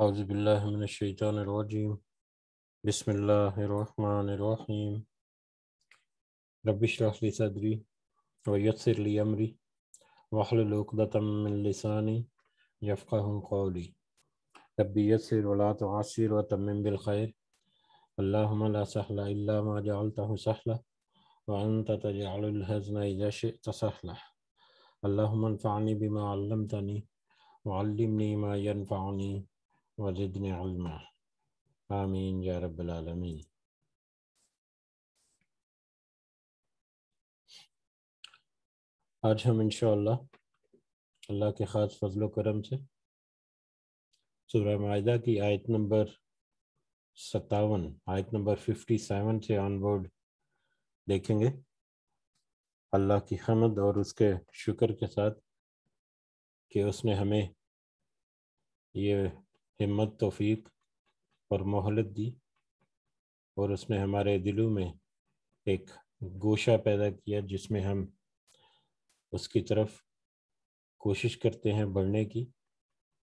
أعوذ بالله من الشيطان الرجيم بسم الله الرحمن الرحيم رب اشرح لي صدري ويسر لي أمري واحلل عقدة من لساني يفقه قولي رب يسر ولا تعسر وتمم بالخير اللهم لا سهل إلا ما جعلته سهلا وأنت تجعل الهزن إذا شئت سهلا اللهم انفعني بما علمتني وعلمني ما ينفعني वजिदने अलमा आमीन या रबालमीन आज हम इनशा अल्लाह के ख़ास फजलो करम से सूर्य की आयत नंबर सतावन आयत नंबर फिफ्टी सेवन से ऑनबोर्ड देखेंगे अल्लाह की हमद और उसके शुक्र के साथ कि उसने हमें ये हिम्मत तोफीक और मोहलत दी और उसने हमारे दिलों में एक गोशा पैदा किया जिसमें हम उसकी तरफ कोशिश करते हैं बढ़ने की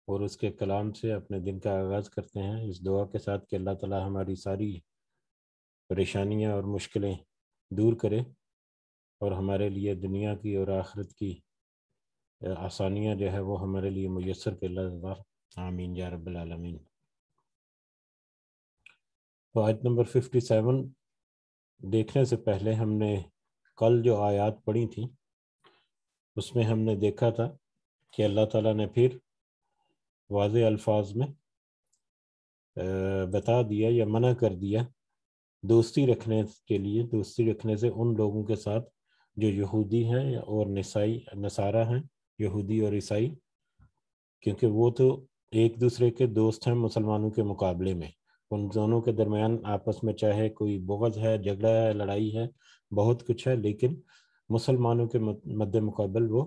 और उसके कलाम से अपने दिन का आगाज़ करते हैं इस दुआ के साथ कि अल्लाह ताला हमारी सारी परेशानियां और मुश्किलें दूर करे और हमारे लिए दुनिया की और आखरत की आसानियां जो है वो हमारे लिए मैसर के अल्लाह आमीन या रब्बल आलमीन तो आयत नंबर 57 देखने से पहले हमने कल जो आयत पढ़ी थी उसमें हमने देखा था कि अल्लाह ताला ने फिर वाज अल्फाज में बता दिया या मना कर दिया दोस्ती रखने के लिए दोस्ती रखने से उन लोगों के साथ जो यहूदी हैं और नसाई नसारा हैं यहूदी और ईसाई क्योंकि वो तो एक दूसरे के दोस्त हैं मुसलमानों के मुकाबले में उन दोनों के दरमियान आपस में चाहे कोई बोगज है झगड़ा है लड़ाई है बहुत कुछ है लेकिन मुसलमानों के मद्दे मुकाबल वो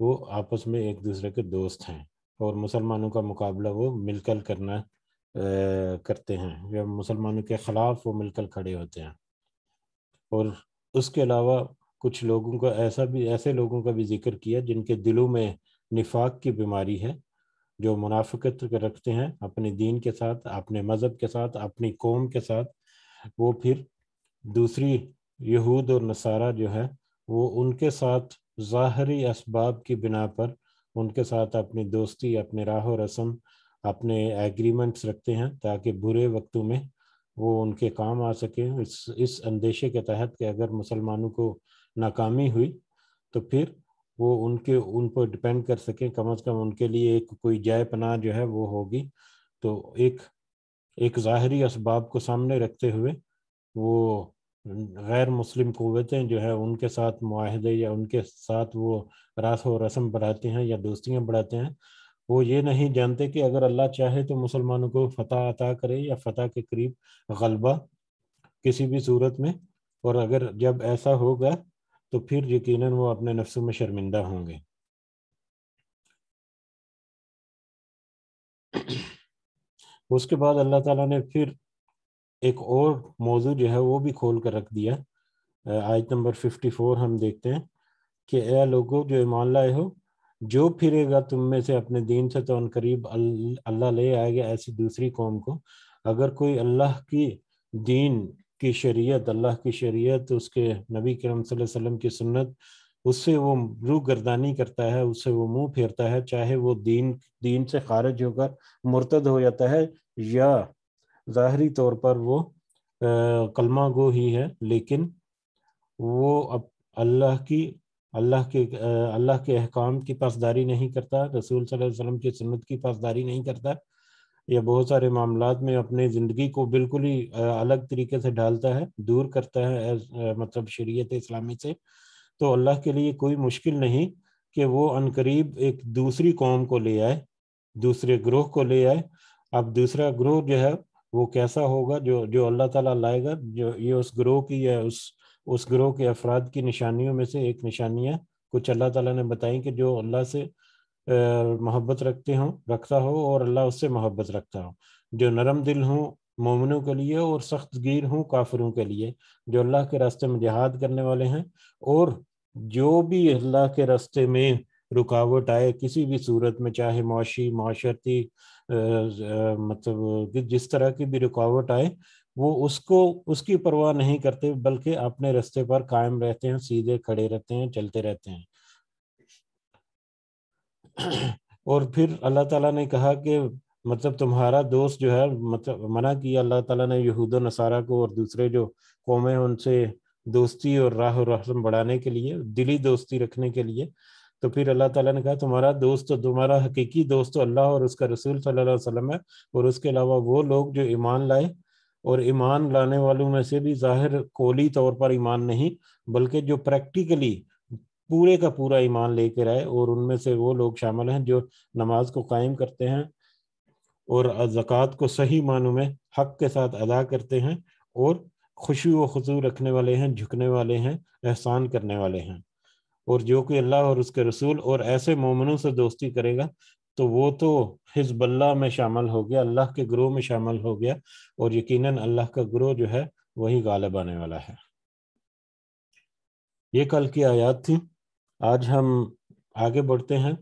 वो आपस में एक दूसरे के दोस्त हैं और मुसलमानों का मुकाबला वो मिलकर करना आ, करते हैं या मुसलमानों के ख़िलाफ़ वो मिलकर खड़े होते हैं और उसके अलावा कुछ लोगों का ऐसा भी ऐसे लोगों का भी जिक्र किया जिनके दिलों में निफाक की बीमारी है जो मुनाफिकत रखते हैं अपने दीन के साथ अपने मज़हब के साथ अपनी कौम के साथ वो फिर दूसरी यहूद और नसारा जो है वो उनके साथ ज़ाहरी इसबाब की बिना पर उनके साथ अपनी दोस्ती अपने राह रसम अपने एग्रीमेंट्स रखते हैं ताकि बुरे वक्तों में वो उनके काम आ सकें इस इस अंदेशे के तहत कि अगर मुसलमानों को नाकामी हुई तो फिर वो उनके उन पर डिपेंड कर सकें कम से कम उनके लिए एक कोई जय पनाह जो है वो होगी तो एक एक ज़ाहरी इसबाब को सामने रखते हुए वो गैर मुस्लिम क़वतें जो है उनके साथ माहदे या उनके साथ वो रास व रस्म बढ़ाते हैं या दोस्तियाँ बढ़ाते हैं वो ये नहीं जानते कि अगर अल्लाह चाहे तो मुसलमानों को फतह अता करे या फतह के करीब गलबा किसी भी सूरत में और अगर जब ऐसा होगा तो फिर यकीनन वो अपने नफ्सों में शर्मिंदा होंगे उसके बाद अल्लाह ताला ने फिर एक और मौजू जो है वो भी खोल कर रख दिया आयत नंबर फिफ्टी फोर हम देखते हैं कि ए लोगों जो ईमान लाए हो जो फिरेगा तुम में से अपने दीन से तो करीब अल्लाह ले आएगा ऐसी दूसरी कौम को अगर कोई अल्लाह की दीन की शरीयत अल्लाह की शरीयत उसके नबी करम वसल्लम की सुन्नत उससे वो रू गर्दानी करता है उससे वो मुंह फेरता है चाहे वो दीन दीन से खारिज होकर मुर्तद हो जाता है या ज़ाहरी तौर पर वो आ, कलमा गो ही है लेकिन वो अब अल्लाह की अल्लाह के अल्लाह के अहकाम की पासदारी नहीं करता रसूल सल्लल्लाहु अलैहि वसल्लम की सुन्नत की पासदारी नहीं करता या बहुत सारे मामला में अपने ज़िंदगी को बिल्कुल ही अलग तरीके से ढालता है दूर करता है मतलब शरीयत इस्लामी से तो अल्लाह के लिए कोई मुश्किल नहीं कि वो अनकरीब एक दूसरी कौम को ले आए दूसरे ग्रोह को ले आए अब दूसरा ग्रोह जो है वो कैसा होगा जो जो अल्लाह ताला लाएगा जो ये उस ग्रोह की या उस उस ग्रोह के अफराद की निशानियों में से एक निशानियाँ कुछ अल्लाह ताला ने बताई कि जो अल्लाह से मोहब्बत रखते हों रखता हो और अल्लाह उससे मोहब्बत रखता हो जो नरम दिल हों मोमिनों के लिए और सख्त गिर हों काफिरों के लिए जो अल्लाह के रास्ते में जहाद करने वाले हैं और जो भी अल्लाह के रास्ते में रुकावट आए किसी भी सूरत में चाहे मुशी माशर्ती मतलब जिस तरह की भी रुकावट आए वो उसको उसकी परवाह नहीं करते बल्कि अपने रास्ते पर कायम रहते हैं सीधे खड़े रहते हैं चलते रहते हैं और फिर अल्लाह ताला ने कहा कि मतलब तुम्हारा दोस्त जो है मतलब मना किया अल्लाह ताला ने यहूद नसारा को और दूसरे जो कौम है उनसे दोस्ती और राह रहम बढ़ाने के लिए दिली दोस्ती रखने के लिए तो फिर अल्लाह ताला ने कहा तुम्हारा दोस्त तो तुम्हारा हकीकी दोस्त तो अल्लाह और उसका रसूल सल्लल्लाहु अलैहि वसल्लम है और उसके अलावा वो लोग जो ईमान लाए और ईमान लाने वालों में से भी जाहिर कोली तौर पर ईमान नहीं बल्कि जो प्रैक्टिकली पूरे का पूरा ईमान लेकर आए और उनमें से वो लोग शामिल हैं जो नमाज को कायम करते हैं और जक़ात को सही मानों में हक के साथ अदा करते हैं और खुशी व खजू रखने वाले हैं झुकने वाले हैं एहसान करने वाले हैं और जो कि अल्लाह और उसके रसूल और ऐसे मोमनों से दोस्ती करेगा तो वो तो हिजबल्ला में शामिल हो गया अल्लाह के ग्रोह में शामिल हो गया और यकीनन अल्लाह का ग्रोह जो है वही गालब आने वाला है ये कल की आयात थी आज हम आगे बढ़ते हैं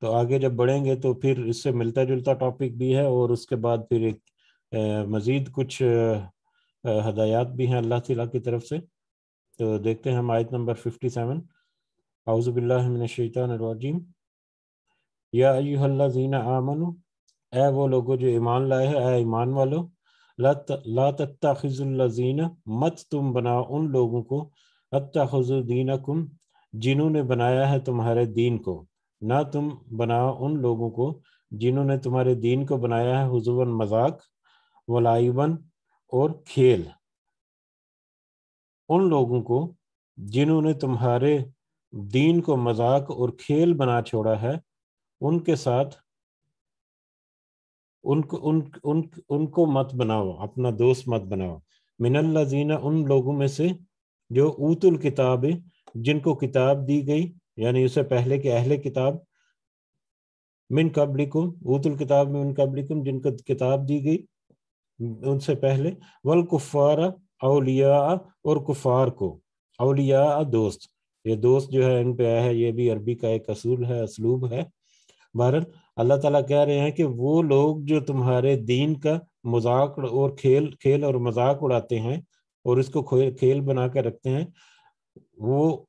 तो आगे जब बढ़ेंगे तो फिर इससे मिलता जुलता टॉपिक भी है और उसके बाद फिर एक मज़ीद कुछ हदायत भी हैं अल्लाह तला की तरफ से तो देखते हैं हम आयत नंबर फिफ्टी सेवन आउज़बिल्लिमिनशैतरजीम या जीना आमन ए वो लोगों जो ईमान लाए हैं ऐमान वालो लत ला तत्ता मत तुम बनाओ उन लोगों को अत्ता खजुद्दीन कुम जिन्होंने बनाया है तुम्हारे दीन को ना तुम बनाओ उन लोगों को जिन्होंने तुम्हारे दीन को बनाया है हजूबन मजाक वलाइबन और खेल उन लोगों को जिन्होंने तुम्हारे दीन को मजाक और खेल बना छोड़ा है उनके साथ उनको उन, उन उनको मत बनाओ अपना दोस्त मत बनाओ मिनल्लाजीना उन लोगों में से जो ऊतुल किताबें जिनको किताब दी गई यानी उससे पहले के अहले किताब मिन कबलिकुम ऊतुल किताब में मिन कबलिकुम जिनको किताब दी गई उनसे पहले वल कुफार अलिया और कुफ़ार को अलिया दोस्त ये दोस्त जो है इन पे आया है ये भी अरबी का एक असूल है असलूब है भारत अल्लाह ताला कह रहे हैं कि वो लोग जो तुम्हारे दीन का मजाक और खेल खेल और मजाक उड़ाते हैं और इसको खेल बना कर रखते हैं वो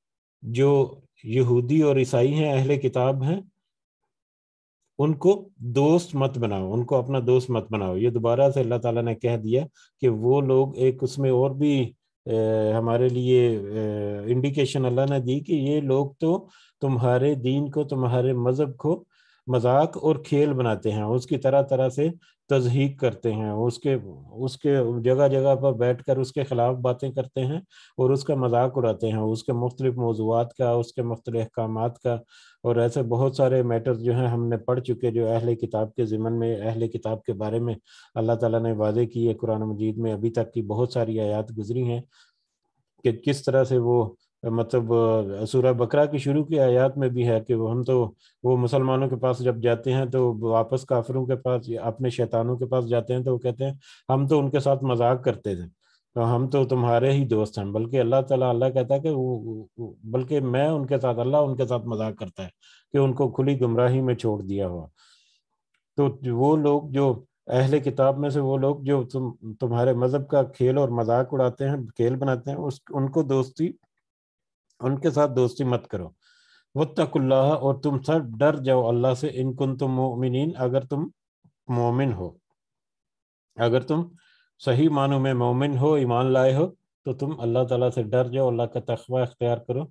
जो यहूदी और ईसाई हैं अहले किताब हैं उनको दोस्त मत बनाओ उनको अपना दोस्त मत बनाओ ये दोबारा से अल्लाह ताला ने कह दिया कि वो लोग एक उसमें और भी ए, हमारे लिए इंडिकेशन अल्लाह ने दी कि ये लोग तो तुम्हारे दीन को तुम्हारे मज़हब को मजाक और खेल बनाते हैं उसकी तरह तरह से तजहीक करते हैं उसके उसके जगह जगह पर बैठकर उसके खिलाफ बातें करते हैं और उसका मजाक उड़ाते हैं उसके मुख्तलिफ मौजूद का उसके मुख्तलि अहकाम का और ऐसे बहुत सारे मैटर्स जो हैं हमने पढ़ चुके जो अहल किताब के ज़िमन में अहल किताब के बारे में अल्लाह ताला ने वादे किए कुरान मजीद में अभी तक की बहुत सारी आयात गुजरी हैं कि किस तरह से वो मतलब सूर्य बकरा की शुरू की आयात में भी है कि वो हम तो वो मुसलमानों के पास जब जाते हैं तो वापस काफरों के पास अपने शैतानों के पास जाते हैं तो वो कहते हैं हम तो उनके साथ मजाक करते थे तो हम तो तुम्हारे ही दोस्त हैं बल्कि अल्लाह ताला अल्लाह कहता है कि वो बल्कि मैं उनके साथ अल्लाह उनके साथ मजाक करता है कि उनको खुली गुमराही में छोड़ दिया हुआ तो वो लोग जो अहले किताब में से वो लोग जो तुम तुम्हारे मज़हब का खेल और मजाक उड़ाते हैं खेल बनाते हैं उस उनको दोस्ती उनके साथ दोस्ती मत करो वत्तकुल्लाह और तुम सब डर जाओ अल्लाह से इनकुन तुम मोमिन अगर तुम मोमिन हो अगर तुम सही मानों में मोमिन हो ईमान लाए हो तो तुम अल्लाह ताला से डर जाओ अल्लाह का तखबा अख्तियार करो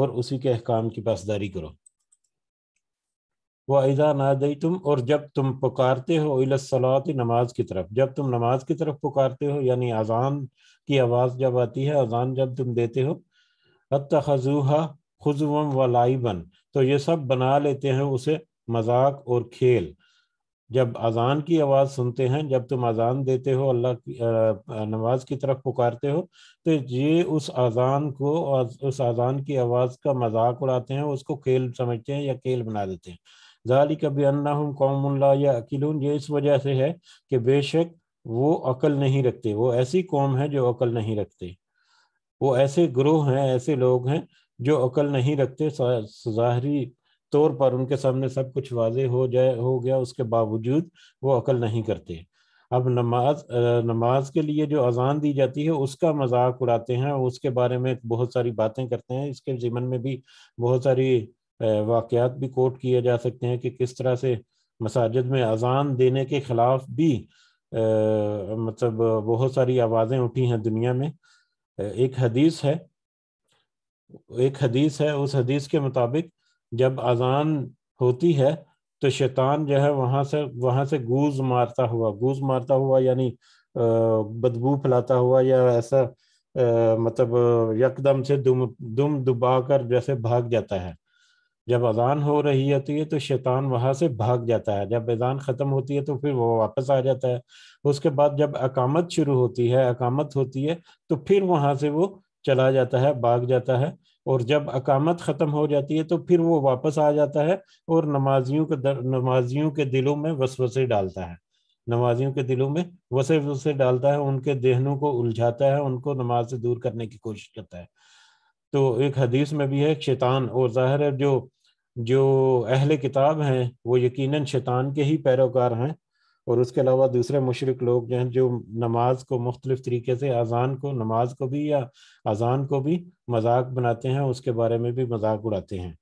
और उसी के अहकाम की पासदारी करो वह ऐजा ना दई तुम और जब तुम पुकारते हो इलसलात नमाज की तरफ जब तुम नमाज की तरफ पुकारते हो यानी अजान की आवाज़ जब आती है अजान जब तुम देते हो अतखजूहा खुजवम व लाइबन तो ये सब बना लेते हैं उसे मजाक और खेल जब अजान की आवाज़ सुनते हैं जब तुम अजान देते हो अल्लाह की नमाज की तरफ पुकारते हो तो ये उस अजान को उस अजान की आवाज़ का मजाक उड़ाते हैं उसको खेल समझते हैं या खेल बना देते हैं जाली कभी अन्ना हम कौम या अकिल ये इस वजह से है कि बेशक वो अकल नहीं रखते वो ऐसी कौम है जो अकल नहीं रखते वो ऐसे ग्रोह हैं ऐसे लोग हैं जो अकल नहीं रखते ज़ाहरी तौर पर उनके सामने सब कुछ वाजे हो जाए हो गया उसके बावजूद वो अकल नहीं करते अब नमाज नमाज के लिए जो अजान दी जाती है उसका मजाक उड़ाते हैं उसके बारे में बहुत सारी बातें करते हैं इसके ज़िमन में भी बहुत सारी वाकयात भी कोट किए जा सकते हैं कि किस तरह से मसाजिद में अजान देने के खिलाफ भी आ, मतलब बहुत सारी आवाज़ें उठी हैं दुनिया में एक हदीस है एक हदीस है उस हदीस के मुताबिक जब अजान होती है तो शैतान जो है वहां से वहां से गूज मारता हुआ गूज मारता हुआ यानी बदबू फैलाता हुआ या ऐसा मतलब यकदम से दुम दुम दुबा कर जैसे भाग जाता है जब अजान हो रही होती है तो शैतान वहां से भाग जाता है जब अजान ख़त्म होती है तो फिर वो वापस आ जाता है उसके बाद जब अकामत शुरू होती है अकामत होती है तो फिर वहां से वो चला जाता है भाग जाता है और जब अकामत ख़त्म हो जाती है तो फिर वो वापस आ जाता है और नमाजियों के दर, नमाजियों के दिलों में वसवसे डालता है नमाजियों के दिलों में वसे वसे डालता है उनके देहनों को उलझाता है उनको नमाज से दूर करने की कोशिश करता है तो एक हदीस में भी है शैतान और जाहिर है जो जो अहल किताब हैं वो यकीनन शैतान के ही पैरोकार हैं और उसके अलावा दूसरे मशरक लोग जो हैं जो नमाज को मुख्तलिफ तरीके से अजान को नमाज को भी या अजान को भी मजाक बनाते हैं उसके बारे में भी मजाक उड़ाते हैं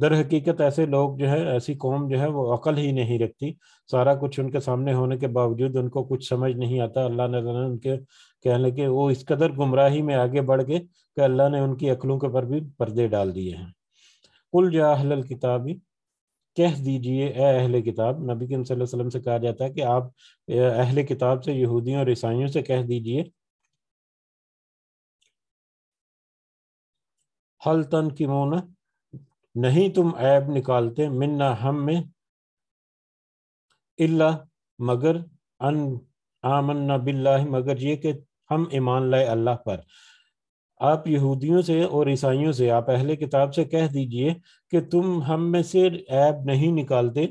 दर हकीकत ऐसे लोग जो है ऐसी कौम जो है वो अकल ही नहीं रखती सारा कुछ उनके सामने होने के बावजूद उनको कुछ समझ नहीं आता अल्लाह ने उनके कहने के वो इस कदर गुमराही में आगे बढ़ के कि अल्लाह ने उनकी अकलों के पर भी पर्दे डाल दिए हैं कुल या किताबी कह दीजिए अहल किताब नबी के वसल्लम से कहा जाता है कि आप अहल किताब से यहूदियों और ईसाइयों से कह दीजिए हल तन की मोना नहीं तुम ऐब निकालते मिन्ना हम में इल्ला मगर अन आमन्ना बिल्ला मगर ये कि हम ईमान लाए अल्लाह पर आप यहूदियों से और ईसाइयों से आप पहले किताब से कह दीजिए कि तुम हम में से ऐब नहीं निकालते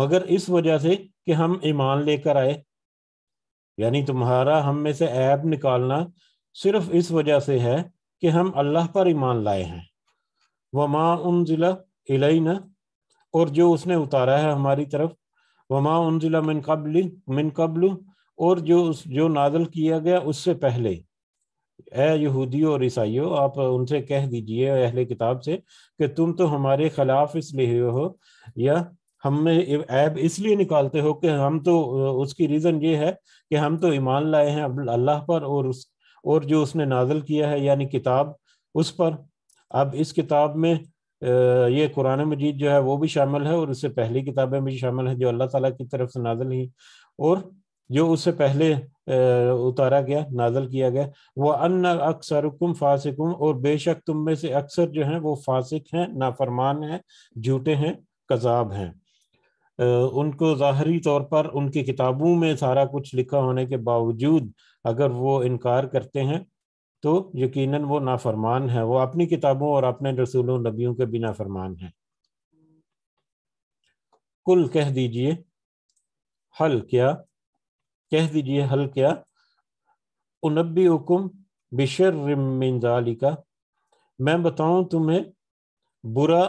मगर इस वजह से कि हम ईमान लेकर आए यानी तुम्हारा हम में से ऐब निकालना सिर्फ इस वजह से है कि हम अल्लाह पर ईमान लाए हैं वमा उन ज़िला इलैना और जो उसने उतारा है हमारी तरफ वमा उन ज़िला मिन कबल मिन और जो उस जो नाजल किया गया उससे पहले ए यहूदी और ईसाइयों आप उनसे कह दीजिए अहले किताब से कि तुम तो हमारे खिलाफ इसलिए हो या हम ऐब इसलिए निकालते हो कि हम तो उसकी रीज़न ये है कि हम तो ईमान लाए हैं अल्लाह पर और उस और जो उसने नाजल किया है यानी किताब उस पर अब इस किताब में ये कुरान मजीद जो है वो भी शामिल है और उससे पहली किताबें भी शामिल हैं जो अल्लाह ताला की तरफ से नाजल ही और जो उससे पहले उतारा गया नाजल किया गया वह अन अक्सरकुम फासिकुम और बेशक तुम में से अक्सर जो है वो फासिक हैं नाफरमान हैं झूठे हैं कजाब हैं उनको ज़ाहरी तौर पर उनकी किताबों में सारा कुछ लिखा होने के बावजूद अगर वो इनकार करते हैं तो यकीनन वो नाफरमान है वो अपनी किताबों और अपने रसूलों नबियों के भी नाफरमान हैं कुल कह दीजिए हल क्या कह दीजिए हल क्या उनबी हुकुम बिशर का मैं बताऊं तुम्हें बुरा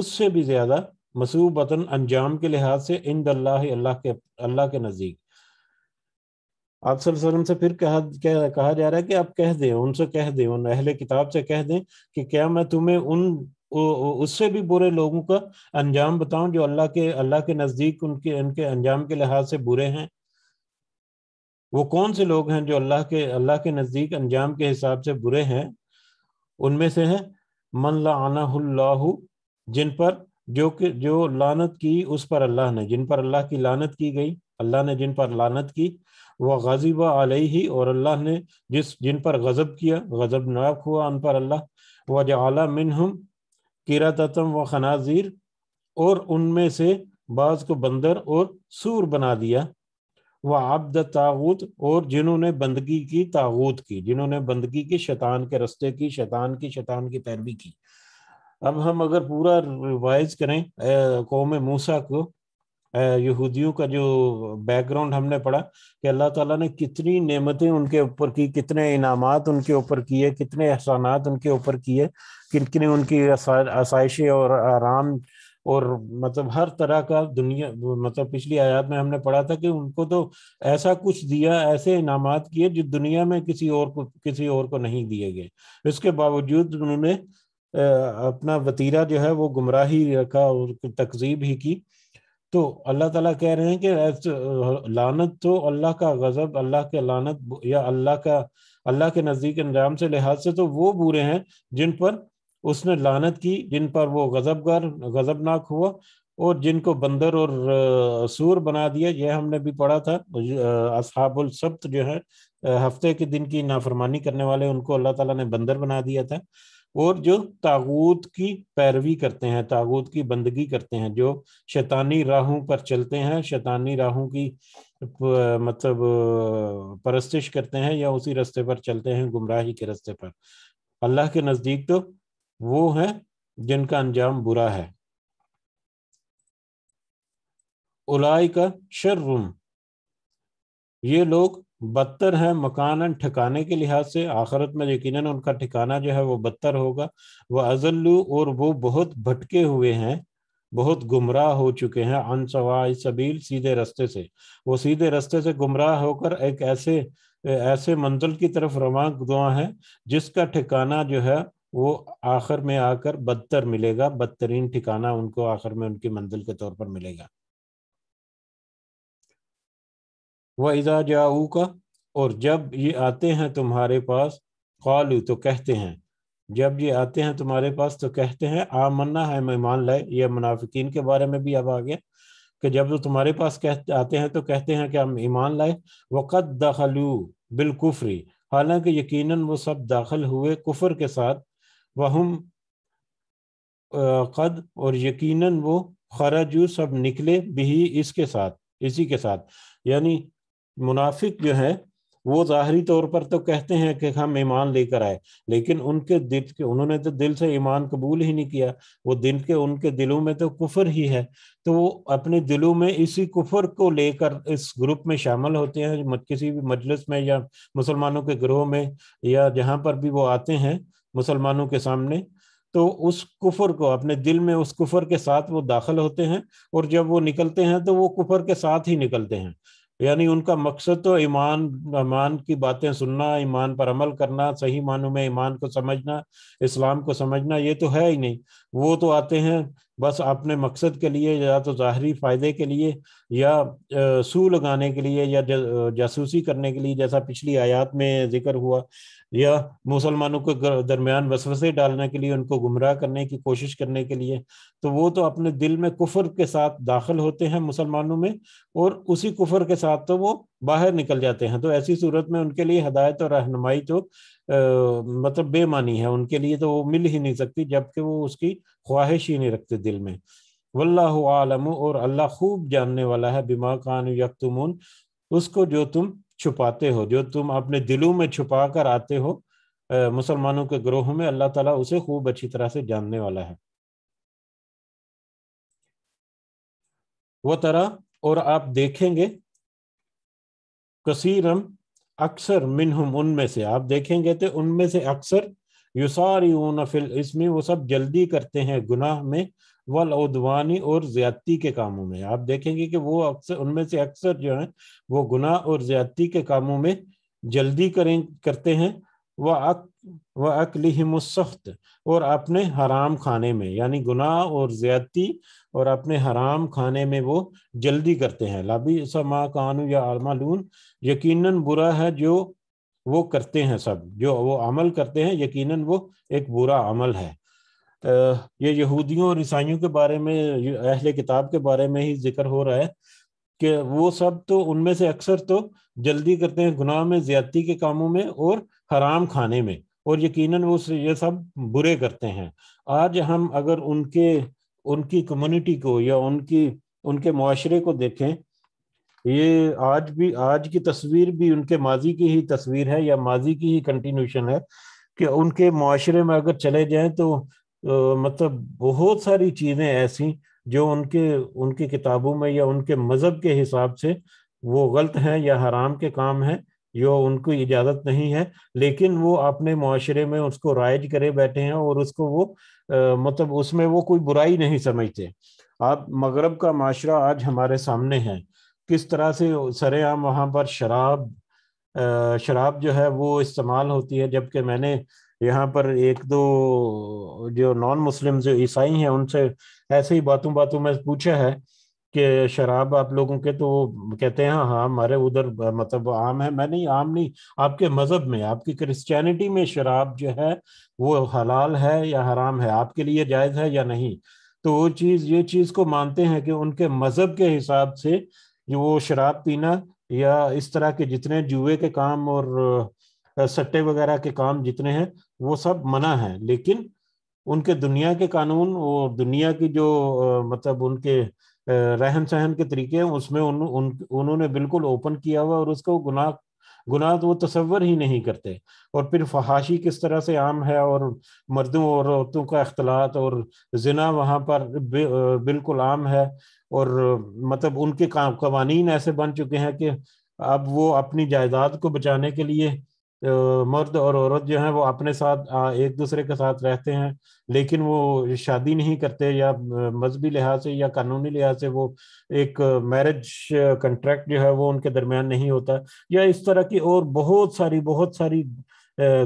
उससे भी ज़्यादा मसूबतन अंजाम के लिहाज से इंद अल्लाह अल्लाह के अल्लाह के नज़दीक आप सल्लम से फिर कहा कह, कहा जा रहा है कि आप कह दें उनसे कह दें उन अहले किताब से कह दें कि क्या मैं तुम्हें उन उससे भी बुरे लोगों का अंजाम बताऊं जो अल्लाह के अल्लाह के नज़दीक उनके उनके अंजाम के लिहाज से बुरे हैं वो कौन से लोग हैं जो अल्लाह के अल्लाह के नज़दीक अंजाम के हिसाब से बुरे हैं उनमें से हैं मन लाना जिन पर जो कि जो लानत की उस पर अल्लाह ने जिन पर अल्लाह की लानत की गई अल्लाह ने जिन पर लानत की वह गजीब ही और अल्लाह ने जिस जिन पर गज़ब किया गज़ब नाक हुआ उन पर अल्लाह व जला हम किरातम व खनाजीर और उनमें से बाज़ को बंदर और सूर बना दिया व आबद ताऊत और जिन्होंने बंदगी की ताऊत की जिन्होंने बंदगी की शैतान के रस्ते की शैतान की शैतान की पैरवी की अब हम अगर पूरा रिवाइज करें कौम मूसा को यहूदियों का जो बैकग्राउंड हमने पढ़ा कि अल्लाह ताला ने कितनी नेमतें उनके ऊपर की कितने इनाम उनके ऊपर किए कितने एहसानात उनके ऊपर किए कितने उनकी आसाइशें और आराम और मतलब हर तरह का दुनिया मतलब पिछली आयात में हमने पढ़ा था कि उनको तो ऐसा कुछ दिया ऐसे इनामत किए जो दुनिया में किसी और को किसी और को नहीं दिए गए इसके बावजूद उन्होंने अपना वतीरा जो है वो गुमराही रखा और तकजीब ही की तो अल्लाह ताला कह रहे हैं कि लानत तो अल्लाह का गजब अल्लाह के लानत या अल्लाह का अल्लाह के नज़दीक अंजाम से लिहाज से तो वो बुरे हैं जिन पर उसने लानत की जिन पर वो गजबगर गजबनाक हुआ और जिनको बंदर और सूर बना दिया यह हमने भी पढ़ा था असहाबुल सब्त जो है हफ्ते के दिन की नाफरमानी करने वाले उनको अल्लाह ताला ने बंदर बना दिया था और जो तागूत की पैरवी करते हैं तागूत की बंदगी करते हैं जो शैतानी राहों पर चलते हैं शैतानी राहों की मतलब परस्तिश करते हैं या उसी रास्ते पर चलते हैं गुमराही के रास्ते पर अल्लाह के नज़दीक तो वो हैं जिनका अंजाम बुरा है उलाई का शर्रुम ये लोग बदतर हैं मकान ठिकाने के लिहाज से आखिरत में यकीनन उनका ठिकाना जो है वो बदतर होगा वह अजल्लू और वो बहुत भटके हुए हैं बहुत गुमराह हो चुके हैं अनसवाई सबील सीधे रास्ते से वो सीधे रास्ते से गुमराह होकर एक ऐसे ऐसे मंजिल की तरफ रवान दुआ है जिसका ठिकाना जो है वो आखिर में आकर बदतर मिलेगा बदतरीन ठिकाना उनको आखिर में उनकी मंजिल के तौर पर मिलेगा वह इजा जाऊ का और जब ये आते हैं तुम्हारे पास कॉलू तो कहते हैं जब ये आते हैं तुम्हारे पास तो कहते हैं आ मन्ना है ईमान लाए यह मुनाफिकीन के बारे में भी अब आ गया कि जब वो तुम्हारे पास कहते आते हैं तो कहते हैं कि हम ईमान लाए वक़द दखलू बिलकुफरी हालांकि यकीनन वो सब दाखिल हुए कुफर के साथ वहम कद और यकीनन वो खराजू सब निकले भी इसके साथ इसी के साथ यानी मुनाफिक जो है वो ज़ाहरी तौर पर तो कहते हैं कि हम ईमान लेकर आए लेकिन उनके दिल के उन्होंने तो दिल से ईमान कबूल ही नहीं किया वो दिल के उनके दिलों में तो कुफर ही है तो वो अपने दिलों में इसी कुफर को लेकर इस ग्रुप में शामिल होते हैं किसी भी मजलिस में या मुसलमानों के ग्रोह में या जहाँ पर भी वो आते हैं मुसलमानों के सामने तो उस कुफर को अपने दिल में उस कुफर के साथ वो दाखिल होते हैं और जब वो निकलते हैं तो वो कुफर के साथ ही निकलते हैं यानी उनका मकसद तो ईमान ईमान की बातें सुनना ईमान पर अमल करना सही मानों में ईमान को समझना इस्लाम को समझना ये तो है ही नहीं वो तो आते हैं बस अपने मकसद के लिए या तो ज़ाहरी फ़ायदे के लिए या सू लगाने के लिए या जासूसी करने के लिए जैसा पिछली आयात में जिक्र हुआ या मुसलमानों के दरमियान वसवसे डालने के लिए उनको गुमराह करने की कोशिश करने के लिए तो वो तो अपने दिल में कुफर के साथ दाखिल होते हैं मुसलमानों में और उसी कुफर के साथ तो वो बाहर निकल जाते हैं तो ऐसी सूरत में उनके लिए हदायत और रहनुमाई तो आ, मतलब बेमानी है उनके लिए तो वो मिल ही नहीं सकती जबकि वो उसकी ख्वाहिश ही नहीं रखते दिल में वल्लाह आलम और अल्लाह खूब जानने वाला है बिमा कान यकतुमून उसको जो तुम छुपाते हो जो तुम अपने दिलों में छुपा कर आते हो मुसलमानों के ग्रोह में अल्लाह ताला उसे खूब अच्छी तरह से जानने वाला है वो तरह और आप देखेंगे कसीरम अक्सर मिनहुम उनमें से आप देखेंगे तो उनमें से अक्सर युसारी फिल इसमें वो सब जल्दी करते हैं गुनाह में वल उदवानी और ज्यादती के कामों में आप देखेंगे कि वो अक्सर उनमें से अक्सर जो है वो गुनाह और ज्यादती के कामों में जल्दी करें करते हैं व अक वह अकली और अपने हराम खाने में यानी गुनाह और ज्यादती और अपने हराम खाने में वो जल्दी करते हैं लाभी समा कानू या आलमालून यकीनन बुरा है जो वो करते हैं सब जो वो अमल करते हैं यकीनन वो एक बुरा अमल है ये यहूदियों और ईसाइयों के बारे में अहले किताब के बारे में ही जिक्र हो रहा है कि वो सब तो उनमें से अक्सर तो जल्दी करते हैं गुनाह में ज्यादती के कामों में और हराम खाने में और यकीनन वो ये सब बुरे करते हैं आज हम अगर उनके उनकी कम्युनिटी को या उनकी उनके माशरे को देखें ये आज भी आज की तस्वीर भी उनके माजी की ही तस्वीर है या माजी की ही कंटिन्यूशन है कि उनके माशरे में अगर चले जाएं तो आ, मतलब बहुत सारी चीज़ें ऐसी जो उनके उनकी किताबों में या उनके मज़हब के हिसाब से वो गलत हैं या हराम के काम हैं जो उनको इजाज़त नहीं है लेकिन वो अपने माशरे में उसको राइज करे बैठे हैं और उसको वो आ, मतलब उसमें वो कोई बुराई नहीं समझते आप मगरब का माशरा आज हमारे सामने है किस तरह से सरेआम वहाँ पर शराब आ, शराब जो है वो इस्तेमाल होती है जबकि मैंने यहाँ पर एक दो जो नॉन मुस्लिम जो ईसाई हैं उनसे ऐसे ही बातों बातों में पूछा है कि शराब आप लोगों के तो कहते हैं हाँ हमारे उधर मतलब आम है मैं नहीं आम नहीं आपके मज़हब में आपकी क्रिश्चियनिटी में शराब जो है वो हलाल है या हराम है आपके लिए जायज़ है या नहीं तो वो चीज़ ये चीज़ को मानते हैं कि उनके मज़हब के हिसाब से जो वो शराब पीना या इस तरह के जितने जुए के काम और सट्टे वगैरह के काम जितने हैं वो सब मना है लेकिन उनके दुनिया के कानून और दुनिया की जो मतलब उनके रहन सहन के तरीके हैं उसमें उन, उन उन्होंने बिल्कुल ओपन किया हुआ और उसको गुनाह गुनाह तो वो तस्वर ही नहीं करते और फिर फहाशी किस तरह से आम है और मर्दों और औरतों का अख्तलात और जना वहाँ पर बिल्कुल आम है और मतलब उनके कवानीन ऐसे बन चुके हैं कि अब वो अपनी जायदाद को बचाने के लिए मर्द और औरत जो है वो अपने साथ एक दूसरे के साथ रहते हैं लेकिन वो शादी नहीं करते या मजहबी लिहाज से या कानूनी लिहाज से वो एक मैरिज कंट्रैक्ट जो है वो उनके दरमियान नहीं होता या इस तरह की और बहुत सारी बहुत सारी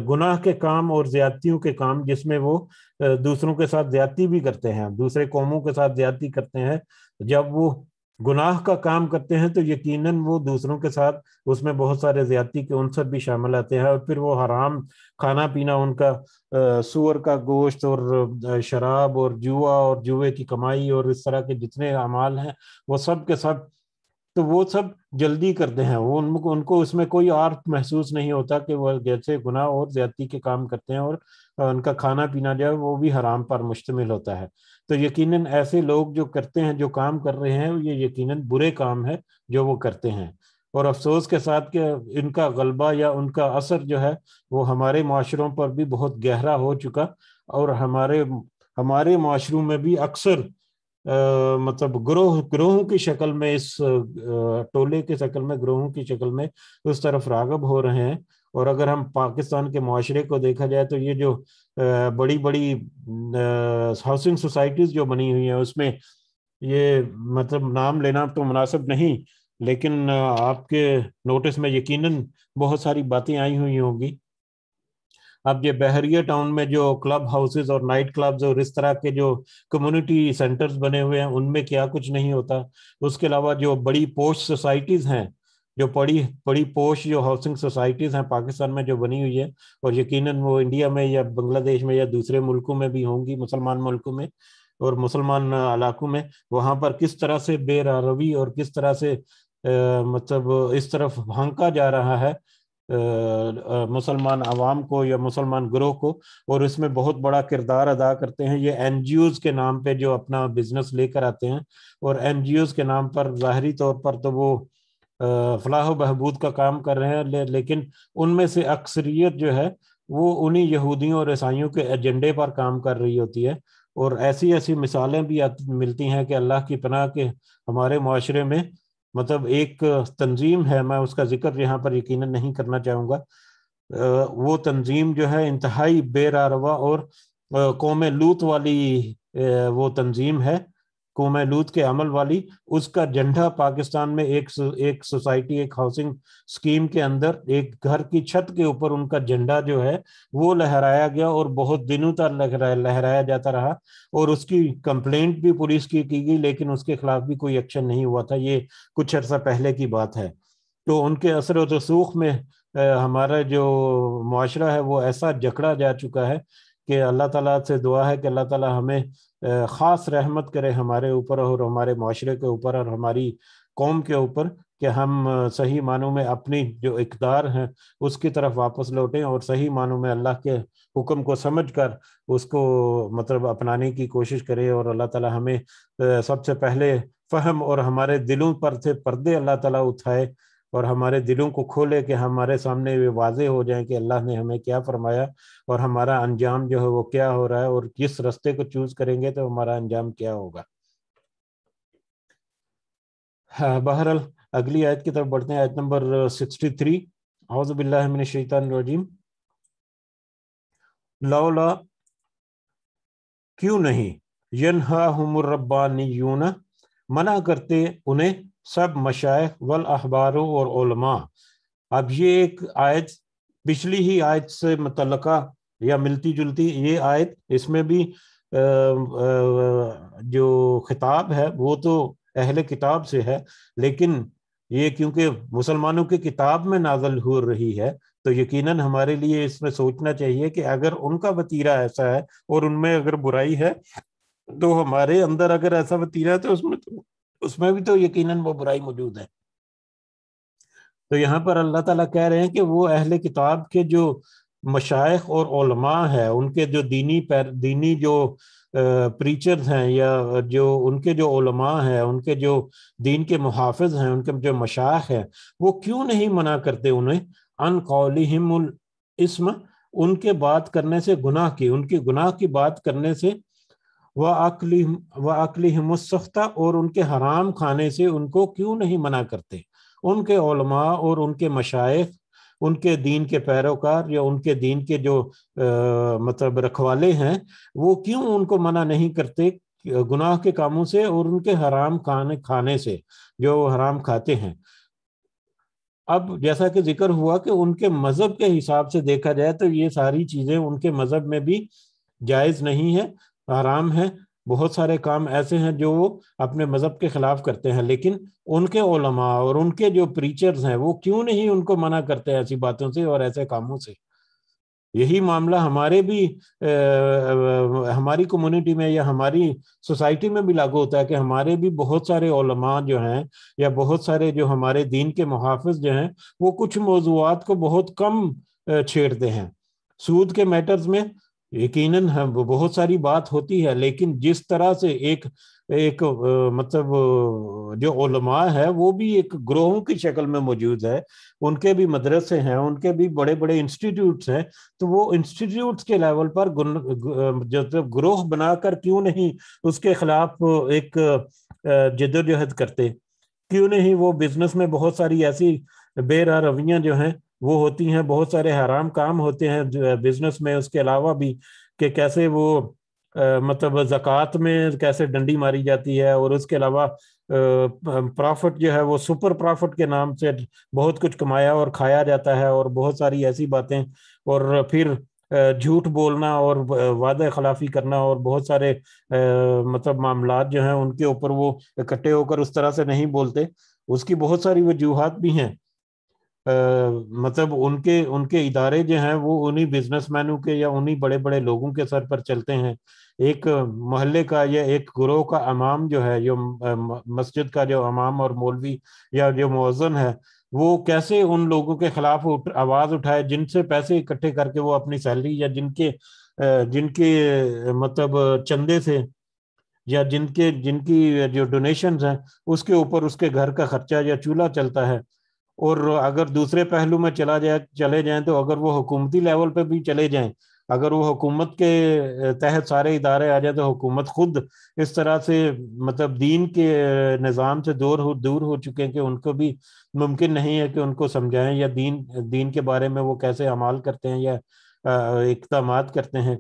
गुनाह के काम और ज्यादतियों के काम जिसमें वो दूसरों के साथ ज्यादती भी करते हैं दूसरे कौमों के साथ ज्यादती करते हैं जब वो गुनाह का काम करते हैं तो यकीनन वो दूसरों के साथ उसमें बहुत सारे ज्यादती के उनसर भी शामिल आते हैं और फिर वो हराम खाना पीना उनका सूअर का गोश्त और शराब और जुआ और जुए की कमाई और इस तरह के जितने अमाल हैं वो सब के सब तो वो सब जल्दी करते हैं वो उनको उनको उसमें कोई आर्थ महसूस नहीं होता कि वो जैसे गुनाह और ज्यादती के काम करते हैं और उनका खाना पीना जो है वो भी हराम पर मुश्तमिल होता है तो यकीनन ऐसे लोग जो करते हैं जो काम कर रहे हैं ये यकीनन बुरे काम है जो वो करते हैं और अफसोस के साथ के इनका गलबा या उनका असर जो है वो हमारे माशरों पर भी बहुत गहरा हो चुका और हमारे हमारे माशरों में भी अक्सर मतलब ग्रोह ग्रोहों की शक्ल में इस टोले की शक्ल में ग्रोहों की शक्ल में उस तरफ रागब हो रहे हैं और अगर हम पाकिस्तान के माशरे को देखा जाए तो ये जो बड़ी बड़ी हाउसिंग सोसाइटीज़ जो बनी हुई हैं उसमें ये मतलब नाम लेना तो मुनासिब नहीं लेकिन आपके नोटिस में यकीनन बहुत सारी बातें आई हुई होंगी अब ये बहरिया टाउन में जो क्लब हाउसेज और नाइट क्लब्स और इस तरह के जो कम्युनिटी सेंटर्स बने हुए हैं उनमें क्या कुछ नहीं होता उसके अलावा जो बड़ी पोस्ट सोसाइटीज़ हैं जो बड़ी बड़ी पोश जो हाउसिंग सोसाइटीज़ हैं पाकिस्तान में जो बनी हुई है और यकीनन वो इंडिया में या बांग्लादेश में या दूसरे मुल्कों में भी होंगी मुसलमान मुल्कों में और मुसलमान इलाकों में वहां पर किस तरह से बेरारवी और किस तरह से आ, मतलब इस तरफ भांका जा रहा है मुसलमान आवाम को या मुसलमान ग्रोह को और इसमें बहुत बड़ा किरदार अदा करते हैं ये एन के नाम पे जो अपना बिजनेस लेकर आते हैं और एन के नाम पर ज़ाहरी तौर पर तो वो फलाह बहबूद का काम कर रहे हैं ले, लेकिन उनमें से अक्सरियत जो है वो उन्हीं यहूदियों और ईसाइयों के एजेंडे पर काम कर रही होती है और ऐसी ऐसी मिसालें भी मिलती हैं कि अल्लाह की पनाह के हमारे माशरे में मतलब एक तंजीम है मैं उसका जिक्र यहाँ पर यकीन नहीं करना चाहूँगा वो तंजीम जो है इंतहाई बेरारवा और कौम लूत वाली वो तंजीम है लूत के अमल वाली उसका झंडा पाकिस्तान में एक एक सोसाइटी एक हाउसिंग स्कीम के अंदर एक घर की छत के ऊपर उनका झंडा जो है वो लहराया गया और बहुत दिनों तक लहराया लहराया जाता रहा और उसकी कंप्लेंट भी पुलिस की की गई लेकिन उसके खिलाफ भी कोई एक्शन नहीं हुआ था ये कुछ अर्सा पहले की बात है तो उनके असर रसूख में हमारा जो माशरा है वो ऐसा जकड़ा जा चुका है कि अल्लाह ताला से दुआ है कि अल्लाह ताला हमें ख़ास रहमत करे हमारे ऊपर और हमारे माशरे के ऊपर और हमारी कौम के ऊपर कि हम सही मानों में अपनी जो इकदार हैं उसकी तरफ वापस लौटें और सही मानों में अल्लाह के हुक्म को समझकर उसको मतलब अपनाने की कोशिश करें और अल्लाह ताला हमें सबसे पहले फ़हम और हमारे दिलों पर से पर्दे अल्लाह ताला उठाए और हमारे दिलों को खोले कि हमारे सामने वे वाजे हो जाएं कि अल्लाह ने हमें क्या फरमाया और हमारा अंजाम जो है वो क्या हो रहा है और किस रास्ते को चूज करेंगे तो हमारा अंजाम क्या होगा हाँ, बहरल अगली आयत की तरफ बढ़ते हैं आयत नंबर सिक्सटी थ्री हाउज़बिल्लाजीम लौला क्यों नहीं यन हमर रब्बानी मना करते उन्हें सब मशाए वल अहबारों और अब ये एक आयत पिछली ही आयत से मुतल या मिलती जुलती ये आयत इसमें भी आ, आ, जो खिताब है वो तो अहल किताब से है लेकिन ये क्योंकि मुसलमानों की किताब में नाजल हो रही है तो यकीनन हमारे लिए इसमें सोचना चाहिए कि अगर उनका वतीरा ऐसा है और उनमें अगर बुराई है तो हमारे अंदर अगर ऐसा वतीरा है तो उसमें तो उसमें भी तो यकीनन वो बुराई मौजूद है तो यहाँ पर अल्लाह ताला कह रहे हैं कि वो अहले किताब के जो मशाइ और है उनके जो दीनी पैर दीनी जो प्रीचर्स हैं या जो उनके जो ओलमा हैं उनके जो दीन के मुहाफ़ हैं उनके जो मशाख हैं वो क्यों नहीं मना करते उन्हें अन कौलिम उनके बात करने से गुनाह की उनकी गुनाह की बात करने से व अकली व अकली और उनके हराम खाने से उनको क्यों नहीं मना करते उनके ओलमा और उनके मशाइ उनके दीन के पैरोकार या उनके दीन के जो आ, मतलब रखवाले हैं वो क्यों उनको मना नहीं करते गुनाह के कामों से और उनके हराम खाने खाने से जो हराम खाते हैं अब जैसा कि जिक्र हुआ कि उनके मज़हब के हिसाब से देखा जाए तो ये सारी चीज़ें उनके मज़हब में भी जायज़ नहीं है आराम है बहुत सारे काम ऐसे हैं जो वो अपने मज़हब के ख़िलाफ़ करते हैं लेकिन उनके ओलमा और उनके जो प्रीचर्स हैं वो क्यों नहीं उनको मना करते हैं ऐसी बातों से और ऐसे कामों से यही मामला हमारे भी आ, हमारी कम्युनिटी में या हमारी सोसाइटी में भी लागू होता है कि हमारे भी बहुत सारे ओलमा जो हैं या बहुत सारे जो हमारे दीन के मुहाफ़ जो हैं वो कुछ मौजूद को बहुत कम छेड़ते हैं सूद के मैटर्स में यकीनन है बहुत सारी बात होती है लेकिन जिस तरह से एक एक मतलब जो उलमा है वो भी एक ग्रोहों की शक्ल में मौजूद है उनके भी मदरसे हैं उनके भी बड़े बड़े इंस्टीट्यूट्स हैं तो वो इंस्टीट्यूट्स के लेवल पर जब मतलब ग्रोह बनाकर क्यों नहीं उसके खिलाफ एक जदोजहद करते क्यों नहीं वो बिजनेस में बहुत सारी ऐसी बेरा रवियां जो हैं वो होती हैं बहुत सारे हराम काम होते हैं बिजनेस में उसके अलावा भी कि कैसे वो आ, मतलब जक़ात में कैसे डंडी मारी जाती है और उसके अलावा प्रॉफिट जो है वो सुपर प्रॉफिट के नाम से बहुत कुछ कमाया और खाया जाता है और बहुत सारी ऐसी बातें और फिर झूठ बोलना और वादे खिलाफी करना और बहुत सारे आ, मतलब मामला जो हैं उनके ऊपर वो इकट्ठे होकर उस तरह से नहीं बोलते उसकी बहुत सारी वजूहत भी हैं मतलब उनके उनके इदारे जो हैं वो उन्हीं बिजनेसमैनों के या उन्हीं बड़े बड़े लोगों के सर पर चलते हैं एक मोहल्ले का या एक ग्रोह का अमाम जो है जो मस्जिद का जो अमाम और मौलवी या जो मौजन है वो कैसे उन लोगों के खिलाफ उठ, आवाज उठाए जिनसे पैसे इकट्ठे करके वो अपनी सैलरी या जिनके जिनके मतलब चंदे से या जिनके जिनकी जो डोनेशन है उसके ऊपर उसके घर का खर्चा या चूल्हा चलता है और अगर दूसरे पहलू में चला जाए चले जाएं तो अगर वो हुकूमती लेवल पे भी चले जाएं अगर वो हुकूमत के तहत सारे इदारे आ जाए तो हुकूमत खुद इस तरह से मतलब दीन के निज़ाम से दूर हो दूर हो चुके हैं कि उनको भी मुमकिन नहीं है कि उनको समझाएं या दीन दीन के बारे में वो कैसे अमाल करते हैं या इकदाम करते हैं